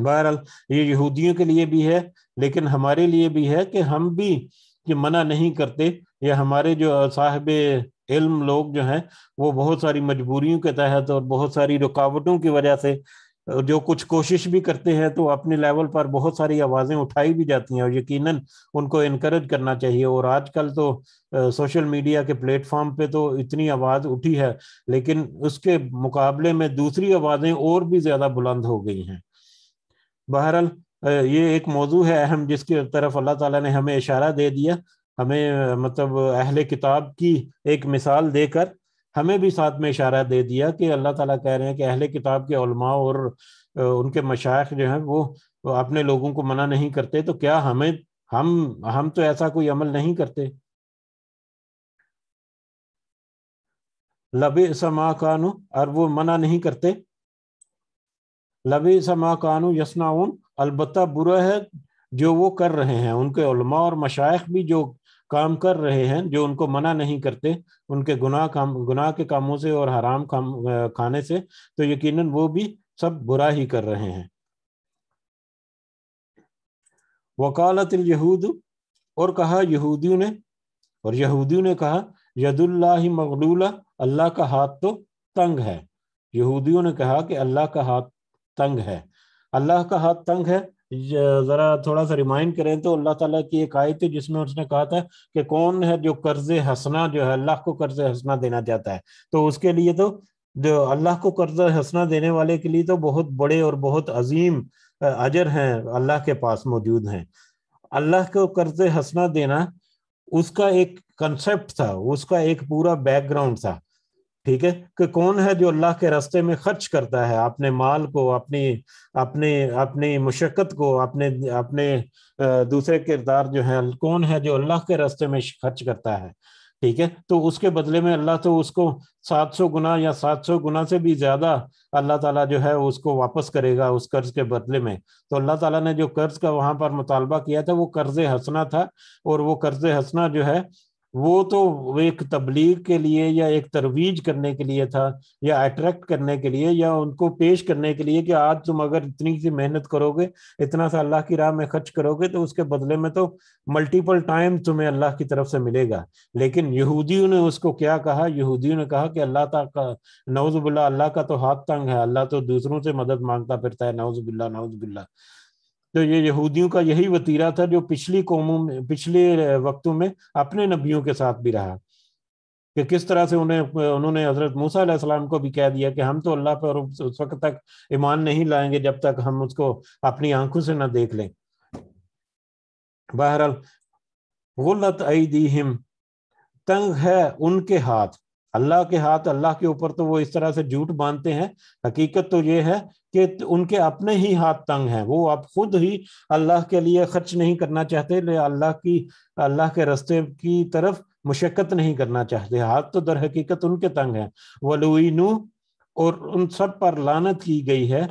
बहरहाल ये यहूदियों के लिए भी है लेकिन हमारे लिए भी है कि हम भी ये मना नहीं करते या हमारे जो साहब इल्म लोग जो हैं वो बहुत सारी मजबूरियों के तहत और बहुत सारी रुकावटों की वजह से जो कुछ कोशिश भी करते हैं तो अपने लेवल पर बहुत सारी आवाज़ें उठाई भी जाती हैं और यकीनन उनको इनक्रेज करना चाहिए और आजकल तो सोशल मीडिया के प्लेटफॉर्म पे तो इतनी आवाज़ उठी है लेकिन उसके मुकाबले में दूसरी आवाज़ें और भी ज़्यादा बुलंद हो गई हैं बहरहाल ये एक मौजू है अहम जिसकी तरफ अल्लाह ताला ने हमें इशारा दे दिया हमें मतलब अहले किताब की एक मिसाल देकर हमें भी साथ में इशारा दे दिया कि अल्लाह ताला कह रहे हैं कि अहले किताब के उलमा और उनके मशाइ जो हैं वो अपने लोगों को मना नहीं करते तो क्या हमें हम हम तो ऐसा कोई अमल नहीं करते लबे समा कानू और वो मना नहीं करते लबे समा कानू यसनाउन अलबत् बुरा है जो वो कर रहे हैं उनके उलमा और मशाइ भी जो काम कर रहे हैं जो उनको मना नहीं करते उनके गुनाह काम गुनाह के कामों से और हराम काम खाने से तो यकीनन वो भी सब बुरा ही कर रहे हैं वकालत यहूद और कहा यहूदियों ने और यहूदियों ने कहा यदुल्ला मगलूला अल्लाह का हाथ तो तंग है यहूदियों ने कहा कि अल्लाह का हाथ तंग है अल्लाह का हाथ तंग है जरा थोड़ा सा रिमाइंड करें तो अल्लाह ताला की एक आयत है जिसमें उसने कहा था कि कौन है जो कर्ज हंसना जो है अल्लाह को कर्ज हंसना देना चाहता है तो उसके लिए तो जो अल्लाह को कर्ज हंसना देने वाले के लिए तो बहुत बड़े और बहुत अजीम अजर हैं अल्लाह के पास मौजूद हैं अल्लाह को कर्ज हंसना देना उसका एक कंसेप्ट था उसका एक पूरा बैकग्राउंड था ठीक है कि कौन है जो अल्लाह के रास्ते में खर्च करता है अपने माल को अपनी अपने अपनी मुशक्क़त को अपने अपने दूसरे किरदार जो है कौन है जो अल्लाह के रास्ते में खर्च करता है ठीक है तो उसके बदले में अल्लाह तो उसको 700 गुना या 700 गुना से भी ज़्यादा अल्लाह ताला जो है उसको वापस करेगा उस कर्ज के बदले में तो अल्लाह ताला ने जो कर्ज का वहां पर मुतालबा किया था वो कर्ज हंसना था और वो कर्ज हंसना जो है वो तो एक तबलीग के लिए या एक तरवीज करने के लिए था या अट्रैक्ट करने के लिए या उनको पेश करने के लिए कि आज तुम अगर इतनी सी मेहनत करोगे इतना सा अल्लाह की राह में खर्च करोगे तो उसके बदले में तो मल्टीपल टाइम तुम्हें अल्लाह की तरफ से मिलेगा लेकिन यहूदियों ने उसको क्या कहा यहूदियों ने कहा कि अल्लाह का नवजुबिल्ला अल्लाह का तो हाथ तंग है अल्लाह तो दूसरों से मदद मांगता फिरता है नवजुबिल्ला नवजबिल्ला तो ये यहूदियों का यही वतीरा था जो पिछली कौमों में पिछले वक्तों में अपने नबियों के साथ भी रहा कि किस तरह से उन्हें उन्होंने हजरत मूसा को भी कह दिया कि हम तो अल्लाह पर उस वक्त तक ईमान नहीं लाएंगे जब तक हम उसको अपनी आंखों से ना देख लें बहरहाल गुलत आई हिम तंग है उनके हाथ अल्लाह के हाथ अल्लाह के ऊपर तो वो इस तरह से झूठ बांधते हैं हकीकत तो ये है कि उनके अपने ही हाथ तंग हैं वो आप खुद ही अल्लाह के लिए खर्च नहीं करना चाहते अल्लाह की अल्लाह के रस्ते की तरफ मुशक्क़त नहीं करना चाहते हाथ तो दर हकीकत उनके तंग हैं वलुइनू और उन सब पर लानत की गई है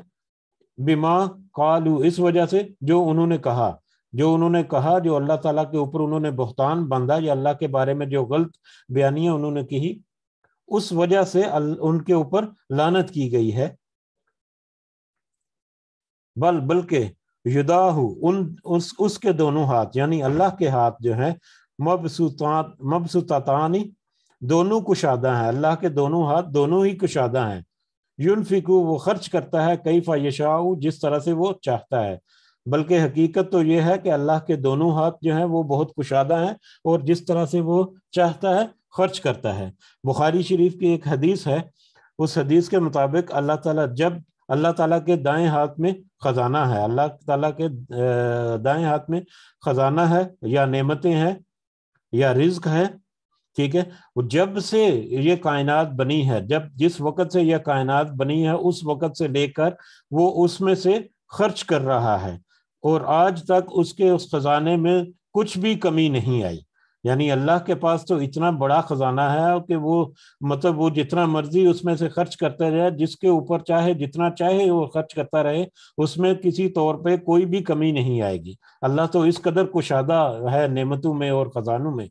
बिमा कालू इस वजह से जो उन्होंने कहा जो उन्होंने कहा जो अल्लाह ताला के ऊपर उन्होंने बहतान बंधा या अल्लाह के बारे में जो गलत बयानियां उन्होंने की उस वजह से उनके ऊपर लानत की गई है बल बल्कि युदाहू उन उस उसके दोनों हाथ यानी अल्लाह के हाथ जो है मबसुता मबसुता दोनों कुशादा हैं अल्लाह के दोनों हाथ दोनों ही कुशादा हैं यूनफिकू वो खर्च करता है कई फायशाऊ जिस तरह से वो चाहता है बल्कि हकीकत तो ये है कि अल्लाह के दोनों हाथ जो हैं वो बहुत कुशादा हैं और जिस तरह से वो चाहता है खर्च करता है बुखारी शरीफ की एक हदीस है उस हदीस के मुताबिक अल्लाह ताला जब अल्लाह ताला के दाएं हाथ में खजाना है अल्लाह ताला के दाएं हाथ में खजाना है या नेमतें हैं या रिज्क है ठीक है जब से ये कायनात बनी है जब जिस वक़्त से यह कायनात बनी है उस वक़्त से लेकर वो उसमें से खर्च कर रहा है और आज तक उसके उस खजाने में कुछ भी कमी नहीं आई यानी अल्लाह के पास तो इतना बड़ा खजाना है कि वो मतलब वो जितना मर्जी उसमें से खर्च करता रहे जिसके ऊपर चाहे जितना चाहे वो खर्च करता रहे उसमें किसी तौर पे कोई भी कमी नहीं आएगी अल्लाह तो इस कदर कुशादा है नेमतों में और खजानों में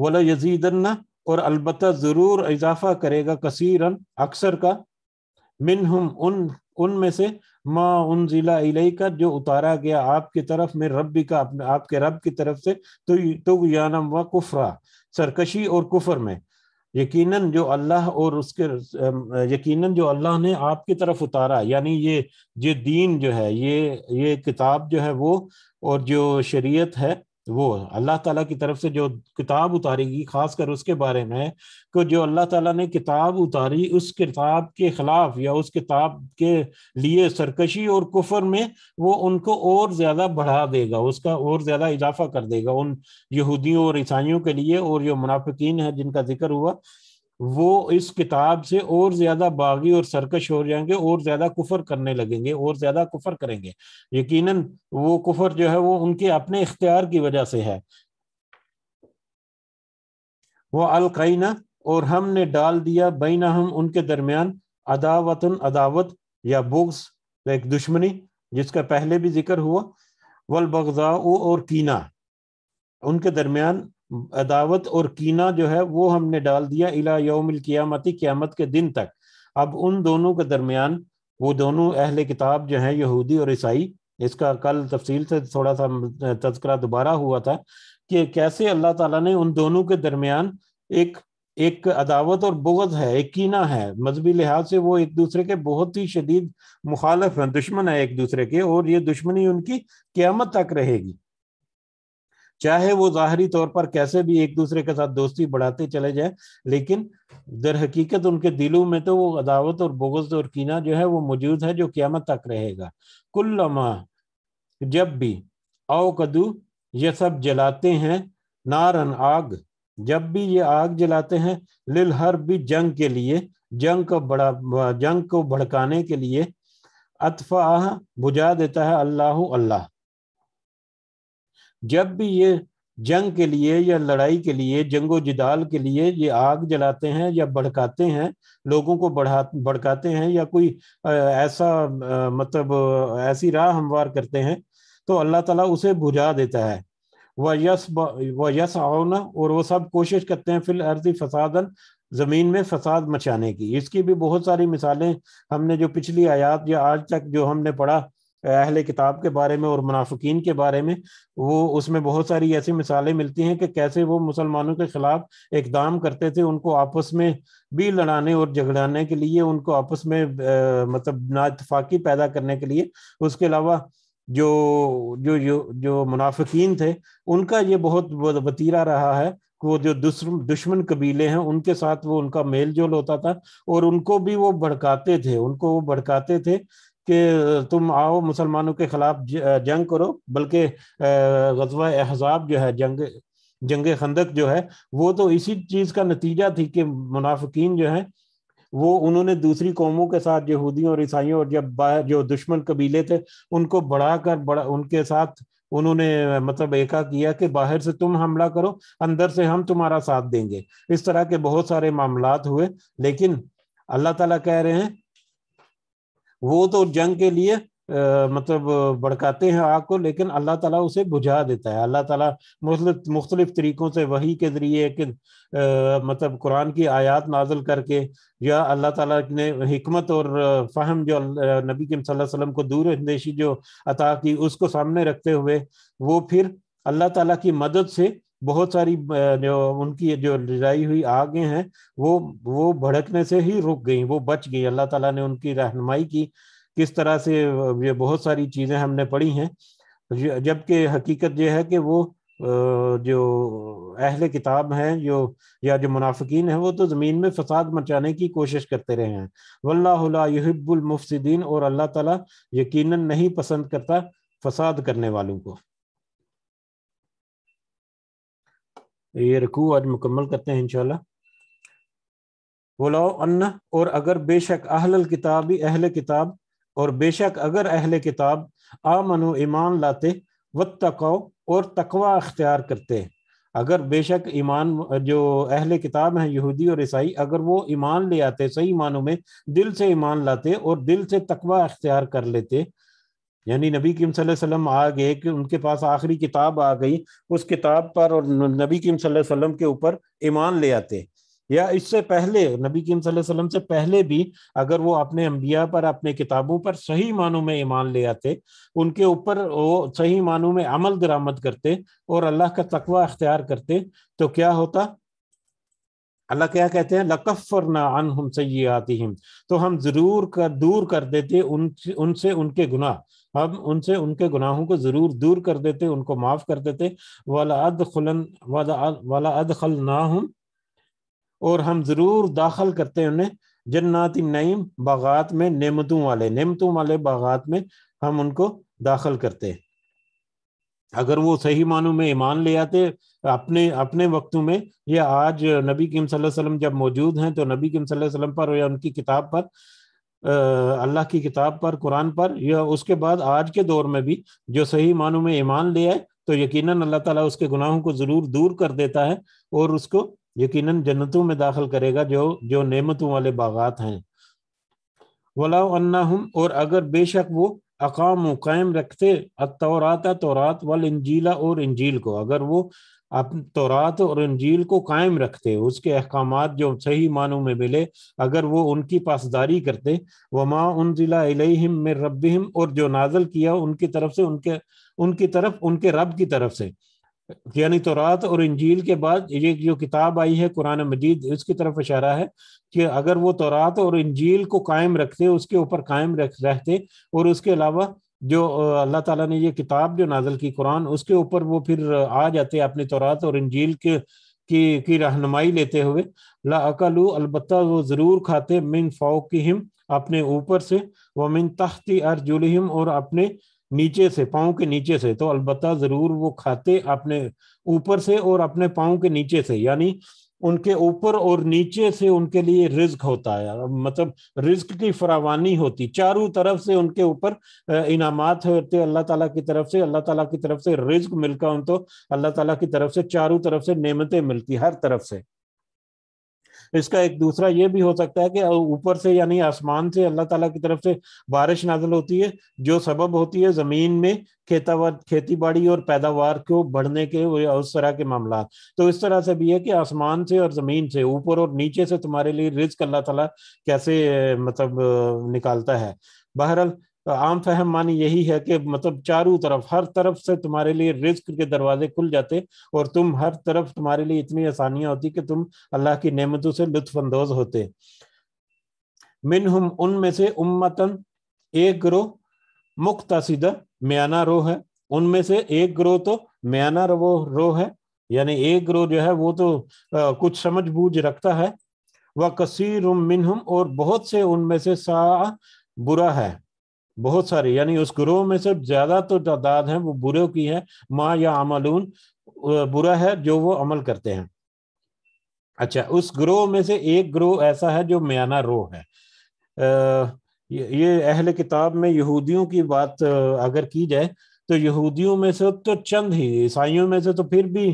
वला यजीदन्ना और अलबत् ज़रूर इजाफा करेगा कसीरन अक्सर का मिन हम उन उनमें से माँ उन जिला इलाई का जो उतारा गया आपकी तरफ में रब का अपने आपके रब की तरफ से तो तो यानम व कुफरा सरकशी और कुफर में यकीनन जो अल्लाह और उसके यकीनन जो अल्लाह ने आपकी तरफ उतारा यानी ये ये दीन जो है ये ये किताब जो है वो और जो शरीयत है तो वो अल्लाह ताला की तरफ से जो किताब उतारेगी खासकर उसके बारे में को जो अल्लाह ताला ने किताब उतारी उस किताब के खिलाफ या उस किताब के लिए सरकशी और कुफर में वो उनको और ज़्यादा बढ़ा देगा उसका और ज़्यादा इजाफा कर देगा उन यहूदियों और ईसाइयों के लिए और जो मुनाफिक है जिनका जिक्र हुआ वो इस किताब से और ज्यादा बागी और सरकश हो जाएंगे और ज्यादा कुफर करने लगेंगे और ज्यादा कुफर करेंगे यकीनन वो कुफर जो है वो उनके अपने इख्तियार की वजह से है वो अलकैना और हमने डाल दिया बैना हम उनके दरमियान अदावतन अदावत या बुग्स एक दुश्मनी जिसका पहले भी जिक्र हुआ वल बगजाऊ और कीना उनके दरमियान अदावत और कीना जो है वो हमने डाल दिया इला योमिल कियामती क्यामत के दिन तक अब उन दोनों के दरमियान वो दोनों अहल किताब जो हैं यहूदी और ईसाई इसका कल तफसील से थोड़ा सा तस्करा दोबारा हुआ था कि कैसे अल्लाह ताला ने उन दोनों के दरमियान एक एक अदावत और बुगज है एक कीना है मजहबी लिहाज से वो एक दूसरे के बहुत ही शदीद मुखालफ हैं दुश्मन है एक दूसरे के और ये दुश्मनी उनकी क्यामत तक रहेगी चाहे वो ज़ाहरी तौर पर कैसे भी एक दूसरे के साथ दोस्ती बढ़ाते चले जाए लेकिन दर हकीकत उनके दिलों में तो वो अदावत और बोगज और कीना जो है वो मौजूद है जो क्यामत तक रहेगा कुल्लमा जब भी आओ कदू ये सब जलाते हैं नारन आग जब भी ये आग जलाते हैं लिल हर भी जंग के लिए जंग को बड़ा जंग को भड़काने के लिए अतफा बुझा देता है अल्लाह अल्लाह जब भी ये जंग के लिए या लड़ाई के लिए जंगो जिदाल के लिए ये आग जलाते हैं या भड़काते हैं लोगों को बढ़ा भड़काते हैं या कोई ऐसा मतलब ऐसी राह हमवार करते हैं तो अल्लाह ताला उसे बुझा देता है वह यस वह यस आओना और वो सब कोशिश करते हैं फिल अर्जी फसादन ज़मीन में फसाद मचाने की इसकी भी बहुत सारी मिसालें हमने जो पिछली आयात या आज तक जो हमने पढ़ा अहल किताब के बारे में और मुनाफिकीन के बारे में वो उसमें बहुत सारी ऐसी मिसालें मिलती हैं कि कैसे वो मुसलमानों के खिलाफ इकदाम करते थे उनको आपस में भी लड़ाने और झगड़ाने के लिए उनको आपस में आ, मतलब नातफाकी पैदा करने के लिए उसके अलावा जो जो जो, जो मुनाफिकीन थे उनका ये बहुत वतीरा रहा है वो जो दुश्मन कबीले हैं उनके साथ वो उनका मेल जोल होता था और उनको भी वो भड़काते थे उनको वो भड़काते थे कि तुम आओ मुसलमानों के खिलाफ जंग करो बल्कि गजवा एहजाब जो है जंग जंग खंदक जो है वो तो इसी चीज़ का नतीजा थी कि मुनाफिकीन जो है वो उन्होंने दूसरी कौमों के साथ यहूदियों और ईसाइयों और जब बाहर जो दुश्मन कबीले थे उनको बढ़ाकर बड़ा उनके साथ उन्होंने मतलब एका किया कि बाहर से तुम हमला करो अंदर से हम तुम्हारा साथ देंगे इस तरह के बहुत सारे मामला हुए लेकिन अल्लाह ताला कह रहे हैं वो तो जंग के लिए आ, मतलब भड़काते हैं आग को लेकिन अल्लाह ताला उसे बुझा देता है अल्लाह ताला मतलब मुख्तलिफ तरीक़ों से वही के ज़रिए कि मतलब कुरान की आयात नाजल करके या अल्लाह ताला ने हमत और फ़हम जो नबी के वसल्लम को दूर अंदेशी जो अता की उसको सामने रखते हुए वो फिर अल्लाह ताला की मदद से बहुत सारी जो उनकी जो लड़ाई हुई आगे हैं वो वो भड़कने से ही रुक गई वो बच गई अल्लाह ताला ने उनकी रहनुमाई की किस तरह से ये बहुत सारी चीज़ें हमने पढ़ी हैं जबकि हकीकत ये है कि वो जो अहल किताब हैं जो या जो मुनाफिकीन हैं वो तो ज़मीन में फसाद मचाने की कोशिश करते रहे हैं वल्लाहब्बुलमफसदीन और अल्लाह ताला यकीनन नहीं पसंद करता फसाद करने वालों को ये रकू आज मुकम्मल करते हैं इनशाला बोलाओ अन्न और अगर बेशक अहल किताब ही अहल किताब और बेशक अगर अहल किताब आमनो ईमान लाते व तको और तकवा अख्तियार करते अगर बेशक ईमान जो अहल किताब हैं यहूदी और ईसाई अगर वो ईमान ले आते सही मानों में दिल से ईमान लाते और दिल से तकवा अख्तियार कर लेते यानी नबी किम सल्लम आ गए कि उनके पास आखिरी किताब आ गई उस किताब पर और नबी किम सल्लम के ऊपर ईमान ले आते या इससे पहले नबी किम सल्लम से पहले भी अगर वो अपने अम्बिया पर अपने किताबों पर सही मानों में ईमान ले आते उनके ऊपर वो सही मानों में अमल दरामद करते और अल्लाह का तकवा अख्तियार करते तो क्या होता अल्लाह क्या कहते हैं ना अन हम सयातिम तो हम ज़रूर कर दूर कर देते उन उनसे उनके गुनाह हम उनसे उनके गुनाहों को ज़रूर दूर कर देते उनको माफ़ कर देते वाला अद खुलन वाला अद खल ना हम और हम ज़रूर दाखिल करते उन्हें जन्नाती नईम बागात में नेमतों वाले नेमतों वाले बागात में हम उनको दाखिल करते हैं अगर वो सही मानों में ईमान ले आते अपने अपने वक्तों में या आज नबी किम सल्लल्लाहु अलैहि वसल्लम जब मौजूद हैं तो नबी किम सल्लल्लाहु अलैहि वसल्लम पर या उनकी किताब पर अल्लाह की किताब पर कुरान पर या उसके बाद आज के दौर में भी जो सही मानों में ईमान ले आए तो यकीनन अल्लाह ताला उसके गुनाहों को ज़रूर दूर कर देता है और उसको यकीनन जन्नतों में दाखिल करेगा जो जो नेमतों वाले बागात हैं वला हम और अगर बेशक वो अकाम कायम रखते तौरात तौरात वाल इंजीला और इंजील को अगर वो आप तोरात और इंजील को कायम रखते उसके अहकाम जो सही मानों में मिले अगर वो उनकी पासदारी करते माँ उन जिला में रब हिम और जो नाजल किया उनकी तरफ से उनके उनकी तरफ उनके रब की तरफ से यानी तोरात और इंजील के बाद ये जो किताब आई है कुरान मजीद इसकी तरफ इशारा है कि अगर वो तोरात और इंजील को कायम रखते उसके ऊपर कायम रख रहते और उसके अलावा जो अल्लाह ताला ने ये किताब जो नाजल की कुरान उसके ऊपर वो फिर आ जाते अपनी तौरात और इंजील के की की रहनुमाई लेते हुए अकलू अलबत् वो ज़रूर खाते मिन हिम अपने ऊपर से व मिन तहती अर्जुलहम और अपने नीचे से पाँव के नीचे से तो अलबत् ज़रूर वो खाते अपने ऊपर से और अपने पाँव के नीचे से यानी उनके ऊपर और नीचे से उनके लिए रिज्क होता है मतलब रिस्क की फरावानी होती चारों तरफ से उनके ऊपर इनामात होते अल्लाह ताला की तरफ से अल्लाह ताला की तरफ से रिज्क मिलता उनको अल्लाह ताला की तरफ से चारों तरफ से नेमतें मिलती हर तरफ से इसका एक दूसरा ये भी हो सकता है कि ऊपर से यानी आसमान से अल्लाह ताला की तरफ से बारिश नाजल होती है जो सबब होती है जमीन में खेतावर खेती बाड़ी और पैदावार को बढ़ने के उस तरह के मामला तो इस तरह से भी है कि आसमान से और ज़मीन से ऊपर और नीचे से तुम्हारे लिए रिज्क अल्लाह ताला कैसे मतलब निकालता है बहरहाल तो आम फहम तो मानी यही है कि मतलब चारों तरफ हर तरफ से तुम्हारे लिए रिस्क के दरवाजे खुल जाते और तुम हर तरफ तुम्हारे लिए इतनी आसानियां होती कि तुम अल्लाह की नेमतों से लुत्फानंदोज होते मिन हम उनमें से उम्मतन एक ग्रोह मुख्तसीदा म्याना रो है उनमें से एक ग्रोह तो म्याना रो रो है यानी एक ग्रोह जो है वो तो आ, कुछ समझ बूझ रखता है वह कसीर मिनहुम और बहुत से उनमें से सा बुरा है बहुत सारे यानी उस ग्रोह में से ज्यादा तो तादाद है वो बुरे की है माँ या अमलून बुरा है जो वो अमल करते हैं अच्छा उस ग्रोह में से एक ग्रोह ऐसा है जो म्याना रोह है ये अहल किताब में यहूदियों की बात अगर की जाए तो यहूदियों में से तो चंद ही ईसाइयों में से तो फिर भी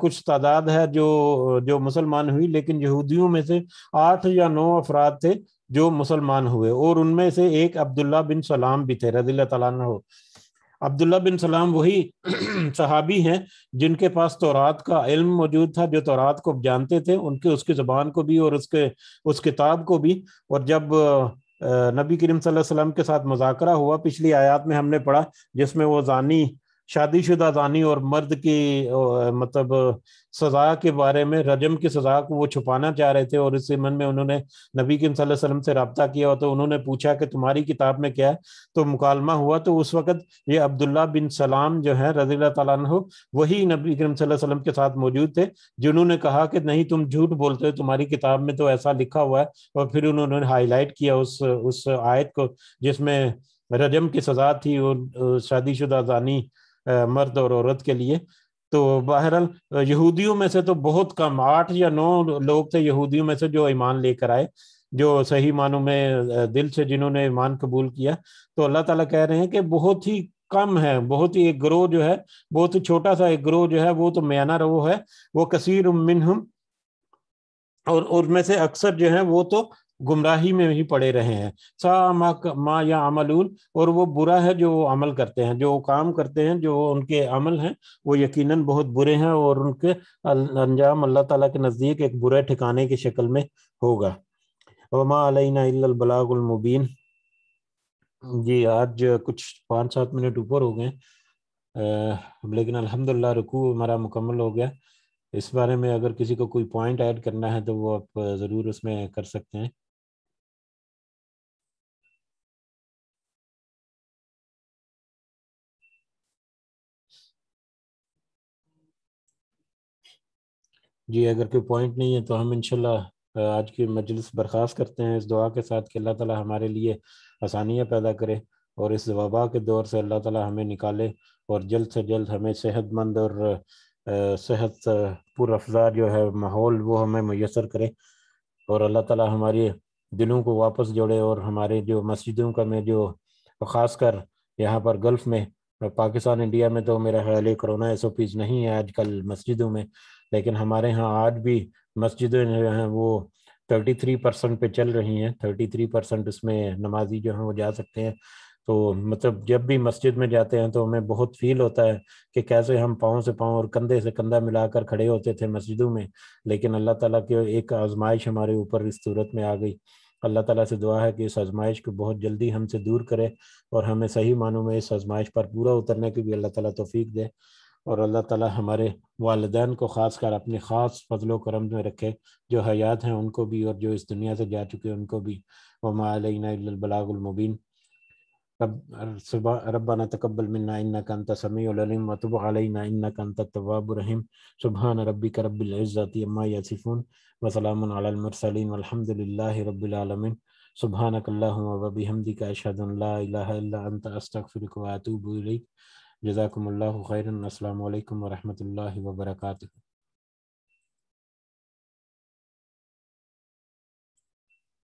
कुछ तादाद है जो जो मुसलमान हुई लेकिन यहूदियों में से आठ या नौ अफराद थे जो मुसलमान हुए और उनमें से एक अब्दुल्ला बिन सलाम भी थे रजील तला अब्दुल्ला बिन सलाम वही सहाबी हैं जिनके पास तौरात का इल्म मौजूद था जो तौरात को जानते थे उनके उसकी ज़ुबान को भी और उसके उस किताब को भी और जब नबी करीम वसल्लम के साथ मुजाकरा हुआ पिछली आयात में हमने पढ़ा जिसमें वो जानी शादीशुदा दानी और मर्द की मतलब सजा के बारे में रजम की सजा को वो छुपाना चाह रहे थे और इस मन में उन्होंने नबी के वसल्लम से रबता किया तो उन्होंने पूछा कि तुम्हारी किताब में क्या है तो मुकालमा हुआ तो उस वक़्त ये अब्दुल्ला बिन सलाम जो है रजी तु वही नबी करम वसल्लम के साथ मौजूद थे जिन्होंने कहा कि नहीं तुम झूठ बोलते हो तुम्हारी किताब में तो ऐसा लिखा हुआ है और फिर उन्होंने हाईलाइट किया उस उस आयत को जिसमें रजम की सजा थी और शादीशुदा जानी मर्द और औरत के लिए तो बहरहाल यहूदियों में से तो बहुत कम आठ या नौ लोग थे यहूदियों में से जो ईमान लेकर आए जो सही मानों में दिल से जिन्होंने ईमान कबूल किया तो अल्लाह ताला कह रहे हैं कि बहुत ही कम है बहुत ही एक ग्रोह जो है बहुत ही छोटा सा एक ग्रोह जो है वो तो म्याना रो है वो कसीर मिनहम और उनमें से अक्सर जो है वो तो गुमराही में ही पड़े रहे हैं सा मा, मा या अमलून और वो बुरा है जो वो अमल करते हैं जो काम करते हैं जो उनके अमल हैं वो यकीनन बहुत बुरे हैं और उनके अंजाम अल्लाह ताला के नज़दीक एक बुरे ठिकाने की शक्ल में होगा वमा अलबलागुलमुबीन जी आज कुछ पाँच सात मिनट ऊपर हो गए लेकिन अलहमदिल्ला रुकू हमारा मुकम्मल हो गया इस बारे में अगर किसी को कोई पॉइंट ऐड करना है तो वो आप ज़रूर उसमें कर सकते हैं जी अगर कोई पॉइंट नहीं है तो हम इनशाला आज की मजलिस बर्खास्त करते हैं इस दुआ के साथ कि अल्लाह ताला हमारे लिए आसानियाँ पैदा करे और इस वबा के दौर से अल्लाह ताला हमें निकाले और जल्द से जल्द हमें सेहतमंद और सेहत पुरअफ़ा जो है माहौल वो हमें मैसर करे और अल्लाह ताला हमारे दिलों को वापस जोड़े और हमारे जो मस्जिदों का में जो ख़ास कर यहाँ पर गल्फ़ में पाकिस्तान इंडिया में तो मेरा ख्याल कोरोना एस नहीं है आजकल मस्जिदों में लेकिन हमारे यहाँ आज भी मस्जिदें जो हैं वो थर्टी थ्री परसेंट पे चल रही हैं थर्टी थ्री परसेंट उसमें नमाजी जो हैं वो जा सकते हैं तो मतलब जब भी मस्जिद में जाते हैं तो हमें बहुत फील होता है कि कैसे हम पाँव से पाँव और कंधे से कंधा मिलाकर खड़े होते थे मस्जिदों में लेकिन अल्लाह ताला की एक आजमाइश हमारे ऊपर इस सूरत में आ गई अल्लाह ताला से दुआ है कि इस आजमाइश को बहुत जल्दी हमसे दूर करे और हमें सही मानों में इस आजमाइश पर पूरा उतरने की भी अल्लाह ताला तोफीक दे और अल्लाह ताला हमारे वालदान को ख़ास कर अपने ख़ास फजलो करम में रखे जो हयात हैं उनको भी और जो इस दुनिया से जा चुके हैं उनको भी वमाबलागुलमुबीन रब सुबह रबाना तकबल मन्ना इन्ना कंत समी मतब वतुब अलैना इन्ना कंत तवाबरहीम सुबहान रबी का रबिल अम्मा यासिफ़ुन व सलाम रबालमिन मुरसलीन वल्हम्दुलिल्लाहि रब्बिल आलमीन सुबहानक अल्लाहुम्मा व बिहम्दिका جزاكم الله خيرا السلام عليكم ورحمة الله وبركاته